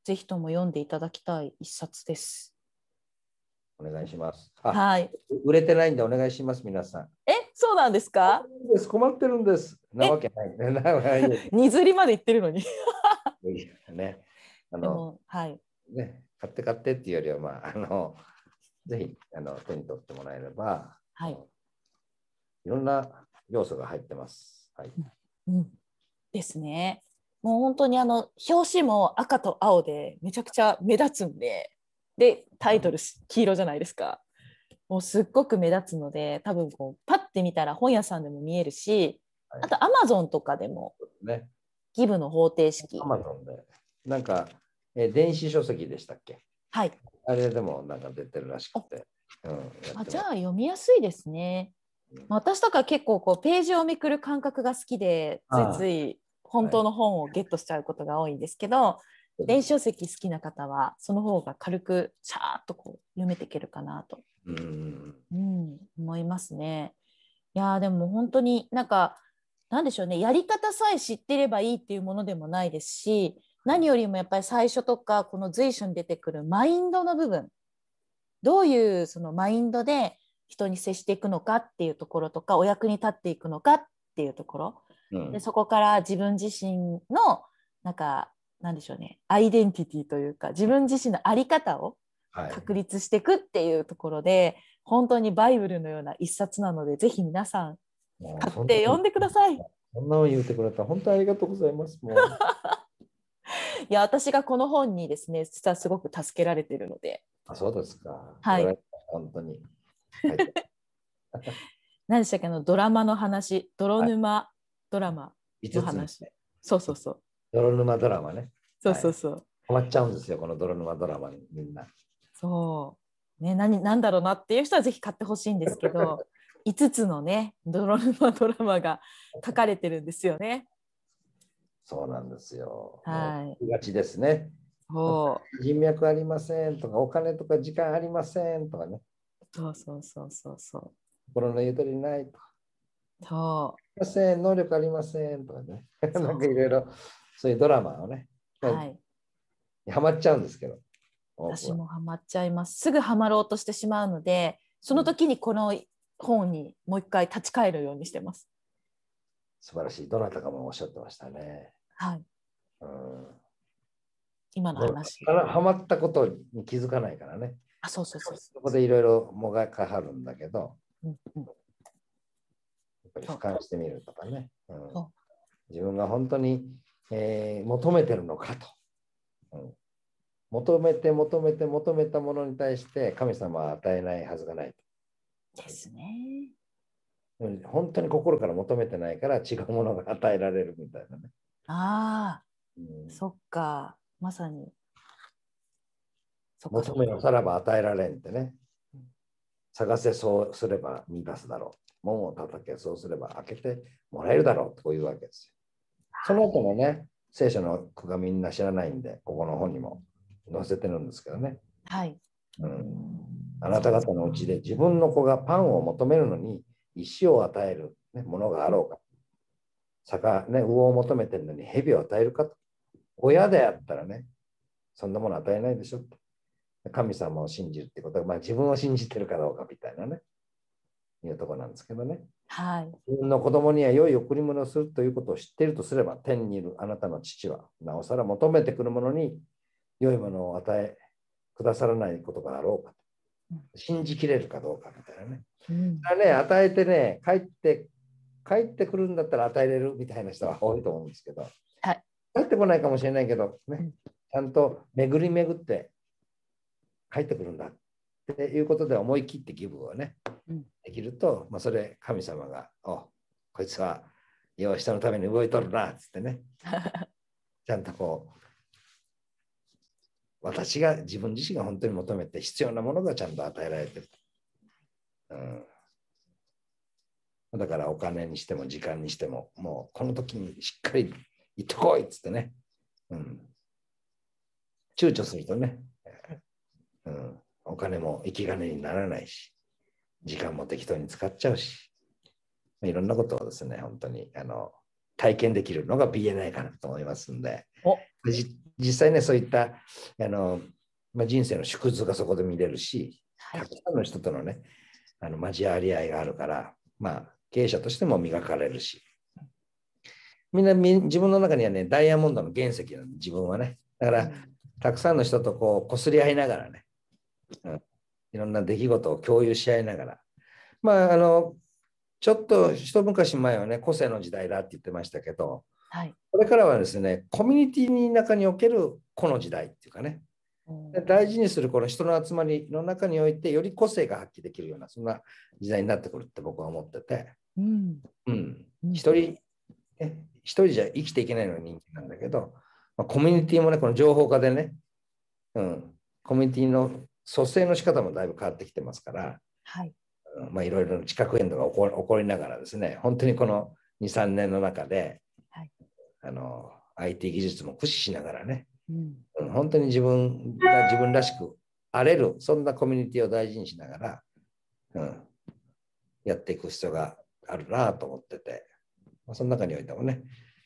ぜひとも読んでいただきたい一冊です。お願いします。はい。売れてないんでお願いします、皆さん。え、そうなんですか。困ってるんです。なわけない。なずりまで言ってるのに。ね。あの。はい。ね、買って買ってっていうよりは、まあ、あの。ぜひあの手に取ってもらえれば、はい、いろんな要素が入ってます。はい、うん、ですね。もう本当にあの表紙も赤と青でめちゃくちゃ目立つんででタイトル黄色じゃないですか。もうすっごく目立つので多分こうパッて見たら本屋さんでも見えるし、はい、あとアマゾンとかでも、ね、ギブの方程式。アマゾンでなんかえ電子書籍でしたっけはい、あれでもなんか出てるらしくて。うん、あじゃあ読みやすいですね。私とか結構こうページをめくる感覚が好きでついつい本当の本をゲットしちゃうことが多いんですけど、電子書籍好きな方はその方が軽くシャーっとこう読めていけるかなと、うん、うん、思いますね。いやでも本当になんかなんでしょうねやり方さえ知ってればいいっていうものでもないですし何よりもやっぱり最初とかこの随所に出てくるマインドの部分どういうそのマインドで人に接していくのかっていうところとかお役に立っていくのかっていうところ、うん、でそこから自分自身のなんかなんでしょうねアイデンティティというか自分自身の在り方を確立していくっていうところで、はい、本当にバイブルのような一冊なのでぜひ皆さん買って読んでください。そんなの言ってくれた本当ありがとうございます。もう いや私がこの本にですね実はすごく助けられてるのであそうですかはい本当に、はい、何でしたっけあのドラマの話泥沼ドラマの話、はい、そうそうそう泥沼ドラマねそうそうそう、はい、困っちゃうんですよこの泥沼ドラマにみんなそうね何何だろうなっていう人はぜひ買ってほしいんですけど5 つのね泥沼ドラマが書かれてるんですよね。そうなんですよ。はい。いがちですね。ほう。人脈ありませんとか、お金とか時間ありませんとかね。そうそうそうそうそう。心のゆとりないと。そう。ません、能力ありませんとかね。なんかいろいろそういうドラマをね。はい。はまっちゃうんですけど。私もはまっちゃいます。すぐはまろうとしてしまうので、その時にこの本にもう一回立ち返るようにしてます。素晴らしい。どなたかもおっしゃってましたね。はい。うん、今の話。はまったことに気づかないからね。あ、そうそうそうそこでいろいろもがかはるんだけど、うんうん、やっぱり俯瞰してみるとかね。うん、自分が本当に、えー、求めてるのかと、うん。求めて求めて求めたものに対して神様は与えないはずがないですね。本当に心から求めてないから違うものが与えられるみたいなね。ああ、うん、そっか、まさに。求めのさらば与えられんってね。探せそうすれば見出すだろう。門を叩けそうすれば開けてもらえるだろうというわけですよ。その後もね、聖書の句がみんな知らないんで、ここの本にも載せてるんですけどね。はい。うん、あなた方のうちで自分の子がパンを求めるのに、石を与える、ね、ものがあろうか。ね、魚を求めてるのに蛇を与えるかと。親であったらね、そんなもの与えないでしょて神様を信じるってことは、まあ、自分を信じてるかどうかみたいなね、いうとこなんですけどね。はい、自分の子供には良い贈り物をするということを知っているとすれば、天にいるあなたの父は、なおさら求めてくるものに良いものを与え、くださらないことがあろうかと。信じきれるかどうかみたいなね。うん、ね与えてね帰って帰ってくるんだったら与えれるみたいな人は多いと思うんですけど、はい、帰ってこないかもしれないけど、ね、ちゃんと巡り巡って帰ってくるんだっていうことで思い切ってギブをね、できると、まあ、それ神様が「おこいつは要は人のために動いとるな」っつってね ちゃんとこう私が自分自身が本当に求めて必要なものがちゃんと与えられてる。うん、だからお金にしても時間にしてももうこの時にしっかり行ってこいっつってね、うん、躊躇するとね、うん、お金も生き金にならないし時間も適当に使っちゃうしいろんなことをですね本当にあの体験できるのが BNI かなと思いますんで。実際ね、そういったあの、まあ、人生の縮図がそこで見れるし、はい、たくさんの人とのね、あの交わり合いがあるから、まあ、経営者としても磨かれるし、みんな自分の中にはね、ダイヤモンドの原石なの、自分はね。だから、たくさんの人とこう、擦すり合いながらね、うん、いろんな出来事を共有し合いながら、まあ、あの、ちょっと一昔前はね、個性の時代だって言ってましたけど、はい、これからはですねコミュニティの中におけるこの時代っていうかね、うん、大事にするこの人の集まりの中においてより個性が発揮できるようなそんな時代になってくるって僕は思ってて、うんうん、一人ね、一人じゃ生きていけないのが人気なんだけど、まあ、コミュニティもねこの情報化でね、うん、コミュニティの蘇生の仕方もだいぶ変わってきてますから、はいまあ、いろいろな地殻変動が起こりながらですね本当にこの23年の中であの IT 技術も駆使しながらね、うん、本当に自分が自分らしく荒れるそんなコミュニティを大事にしながら、うん、やっていく必要があるなと思ってて、まあ、その中においてもね、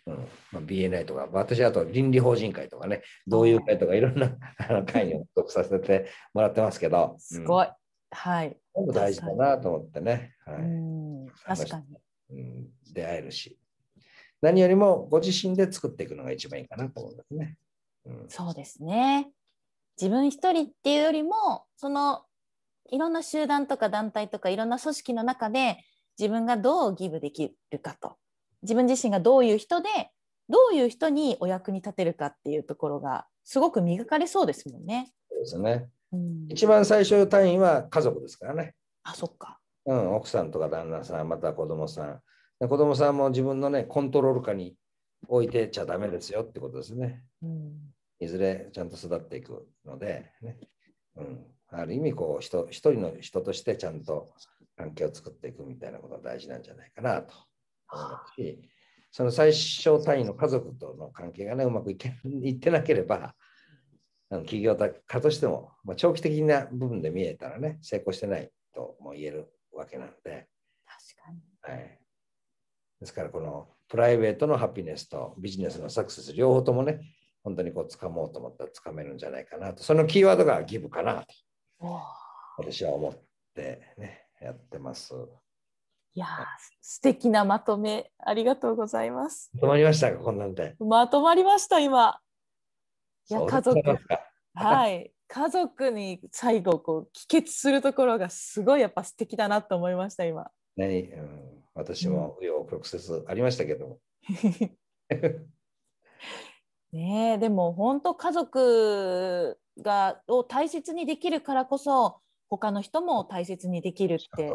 うんまあ、BNI とか、私あと倫理法人会とかね、同友会とかいろんな 会に得させてもらってますけど、すごい。はい。大事だなと思ってね。はい、確かに、うん。出会えるし。何よりもご自身で作っていくのが一番いいかなと思いますね。うん、そうですね自分一人っていうよりもそのいろんな集団とか団体とかいろんな組織の中で自分がどうギブできるかと自分自身がどういう人でどういう人にお役に立てるかっていうところがすごく磨かれそうですもんね。そうですね、うん、一番最初の単位は家族ですからね。あそっか、うん、奥さんとか旦那さんまた子供さん子供さんも自分のね、コントロール下に置いてちゃダメですよってことですね。うん、いずれちゃんと育っていくので、ねうん、ある意味こう人、一人の人としてちゃんと関係を作っていくみたいなことが大事なんじゃないかなと思いますし、その最小単位の家族との関係がね、うまくいけいってなければ、企業家としても、まあ、長期的な部分で見えたらね、成功してないとも言えるわけなので。確かに。はいですからこのプライベートのハピネスとビジネスのサクセス両方ともね、本当にこう掴もうと思ったら掴めるんじゃないかなと、そのキーワードがギブかなと、私は思ってね、やってます。いや素敵なまとめありがとうございます。まとまりましたこんなんで。まとまりました今。いや家族はい家族に最後こう帰結するところがすごいやっぱ素敵だなと思いました今。ね、うん私も紆余曲折ありましたけども。ねえでも本当家族がを大切にできるからこそ他の人も大切にできるって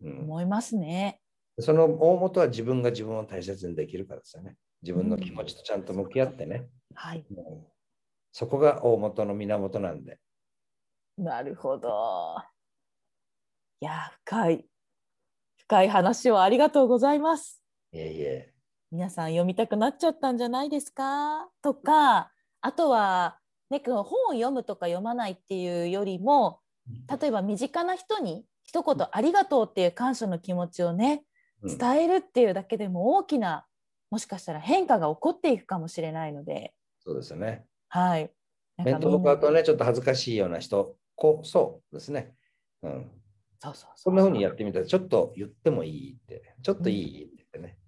思いますね。うん、その大元は自分が自分を大切にできるからですよね。自分の気持ちとちゃんと向き合ってね。うん、はい、そこが大元の源なんで。なるほど。いや深い。深い話をありがとうございます。いえいえ。皆さん読みたくなっちゃったんじゃないですかとかあとは、ね、本を読むとか読まないっていうよりも例えば身近な人に一言「ありがとう」っていう感謝の気持ちをね伝えるっていうだけでも大きなもしかしたら変化が起こっていくかもしれないのでそうですねはい。面と向かとねちょっと恥ずかしいような人こそうですね、うん、そうそうそんなふうにやってみたら、ちょっと言ってもいいって、ちょっといいってね、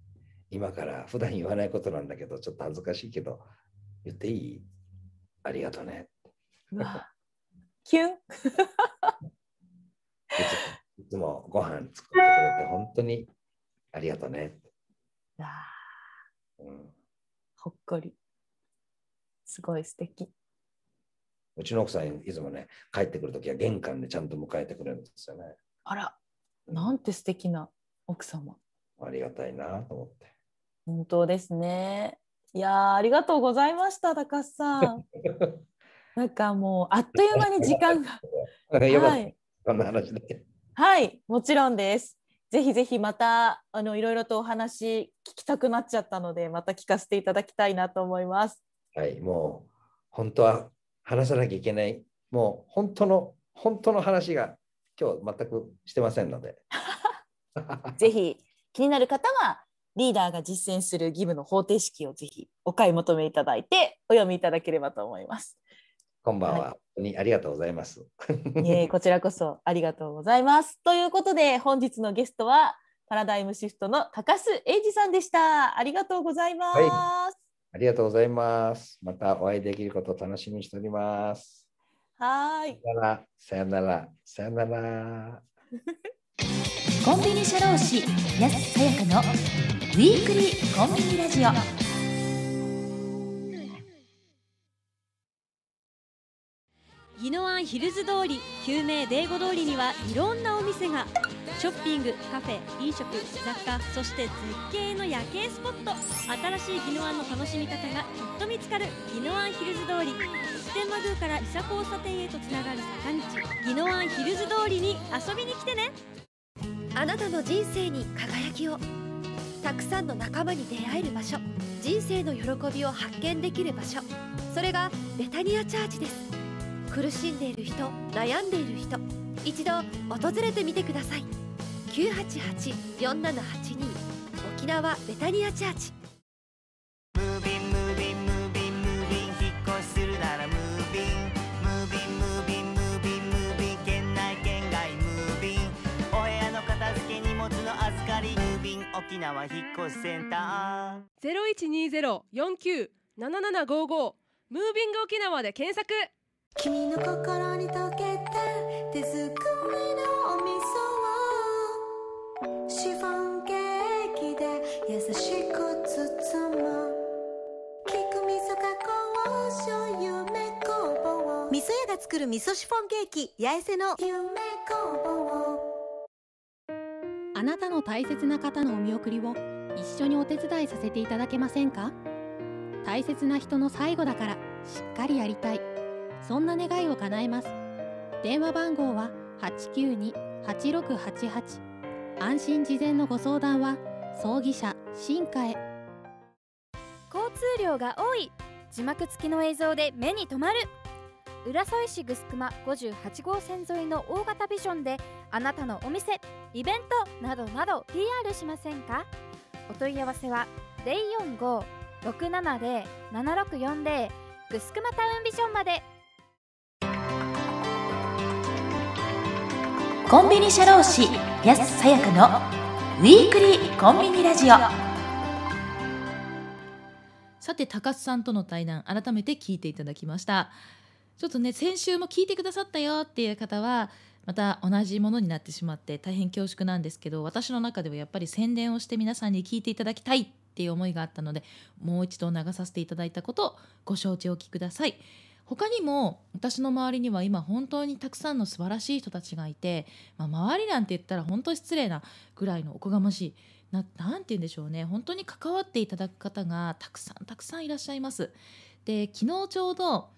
今から普段言わないことなんだけど、ちょっと恥ずかしいけど、言っていいありがとうね。キュンいつもご飯作ってくれて本当にありがとうね。うん、ほっこり。すごい素敵うちの奥さんいつもね帰ってくるときは玄関でちゃんと迎えてくれるんですよね。あらなんて素敵な奥様ありがたいなと思って本当ですねいやありがとうございました高須さん なんかもうあっという間に時間が はいはい、もちろんですぜひぜひまたあのいろいろとお話聞きたくなっちゃったのでまた聞かせていただきたいなと思いますはいもう本当は話さなきゃいけないもう本当の本当の話が今日全くしてませんので。ぜひ気になる方はリーダーが実践する義務の方程式をぜひお買い求めいただいてお読みいただければと思います。こんばんは。はい、にありがとうございます。いえ、こちらこそありがとうございます。ということで本日のゲストはパラダイムシフトの高須英二さんでした。ありがとうございます、はい。ありがとうございます。またお会いできることを楽しみにしております。はい。さよなら。さよなら。さよならコンビニ社労士安さやかのウィークリーコンビニラジオ。宜野湾ヒルズ通り救命デーゴ通りにはいろんなお店がショッピングカフェ飲食雑貨そして絶景の夜景スポット新しい宜野湾の楽しみ方がきっと見つかる宜野湾ヒルズ通り普天間宮から伊佐交差点へとつながる坂道宜野湾ヒルズ通りに遊びに来てねあなたの人生に輝きをたくさんの仲間に出会える場所人生の喜びを発見できる場所それがベタニアチャージです苦しんでいる人悩んでいる人一度訪れてみてください沖縄ベタニアチャーチムービンムービンムお部屋の片付け荷物の預かり沖縄引っ越しセンタームービング沖縄で検索君の心に溶けた手作りのお味噌をシフォンケーキで優しく包む菊味噌加工醤油味噌屋が作る味噌シフォンケーキ八重瀬の夢工房あなたの大切な方のお見送りを一緒にお手伝いさせていただけませんか大切な人の最後だからしっかりやりたいそんな願いを叶えます電話番号は892-8688安心事前のご相談は葬儀社新華へ交通量が多い字幕付きの映像で目に留まる浦添市グスクマ58号線沿いの大型ビジョンであなたのお店イベントなどなど PR しませんかお問い合わせは045-670-7640ぐすくまタウンビジョンまでコンビニ社労士安さやかのウィークリーコンビニラジオさて高須さんとの対談改めて聞いていただきましたちょっとね先週も聞いてくださったよっていう方はまた同じものになってしまって大変恐縮なんですけど私の中ではやっぱり宣伝をして皆さんに聞いていただきたいっていう思いがあったのでもう一度流させていただいたことをご承知おきください。他にも私の周りには今本当にたくさんの素晴らしい人たちがいて、まあ、周りなんて言ったら本当失礼なぐらいのおこがましいななんて言うんでしょうね本当に関わっていただく方がたくさんたくさんいらっしゃいます。で昨日ちょうど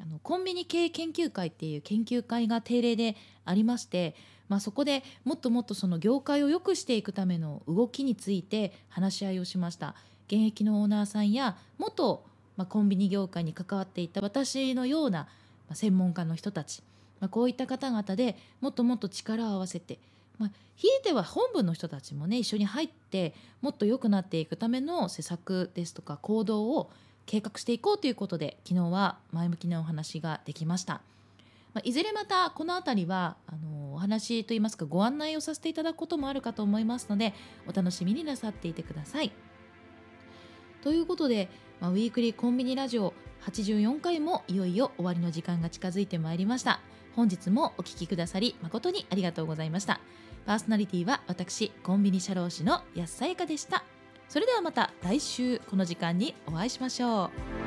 あのコンビニ経営研究会っていう研究会が定例でありまして、まあ、そこでもっともっとその業界を良くしていくための動きについて話し合いをしました。現役のオーナーさんや元まあ、コンビニ業界に関わっていた私のような専門家の人たち、まあ、こういった方々でもっともっと力を合わせて、まあ、ひいては本部の人たちもね一緒に入ってもっと良くなっていくための施策ですとか行動を計画していこうということで昨日は前向きなお話ができました。まあ、いずれまたこの辺りはあのお話といいますかご案内をさせていただくこともあるかと思いますのでお楽しみになさっていてください。ということでまあ、ウィークリーコンビニラジオ84回もいよいよ終わりの時間が近づいてまいりました本日もお聴きくださり誠にありがとうございましたパーソナリティは私コンビニ社労士の安さゆかでしたそれではまた来週この時間にお会いしましょう